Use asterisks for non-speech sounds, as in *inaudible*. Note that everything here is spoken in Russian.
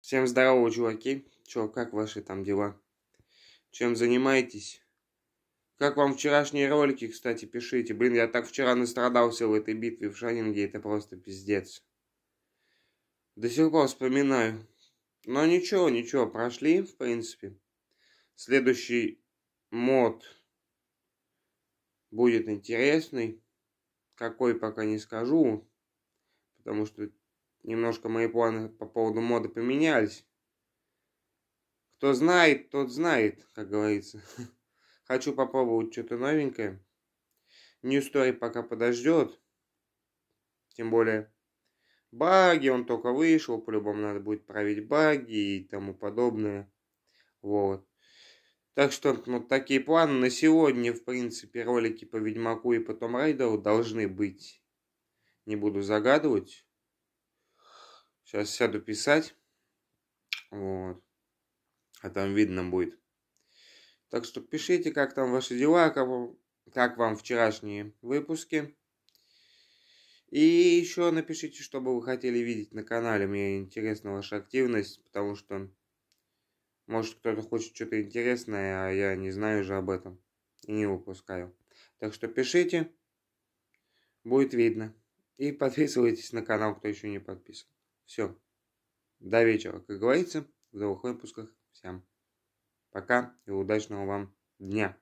Всем здорово, чуваки. Чё, как ваши там дела? Чем занимаетесь? Как вам вчерашние ролики, кстати, пишите. Блин, я так вчера настрадался в этой битве в Шанинге, это просто пиздец. До сих пор вспоминаю. Но ничего, ничего, прошли, в принципе. Следующий мод будет интересный. Какой пока не скажу, потому что немножко мои планы по поводу моды поменялись. Кто знает, тот знает, как говорится. *laughs* Хочу попробовать что-то новенькое. New Story пока подождет. Тем более баги, он только вышел, по-любому надо будет править баги и тому подобное. Вот. Так что, вот ну, такие планы на сегодня, в принципе, ролики по Ведьмаку и по Том Райдеру должны быть. Не буду загадывать. Сейчас сяду писать. Вот. А там видно будет. Так что пишите, как там ваши дела, как вам, как вам вчерашние выпуски. И еще напишите, что бы вы хотели видеть на канале. Мне интересна ваша активность, потому что может кто-то хочет что-то интересное, а я не знаю же об этом и не выпускаю. Так что пишите, будет видно. И подписывайтесь на канал, кто еще не подписан. Все. До вечера, как говорится, в новых выпусках. Всем пока и удачного вам дня.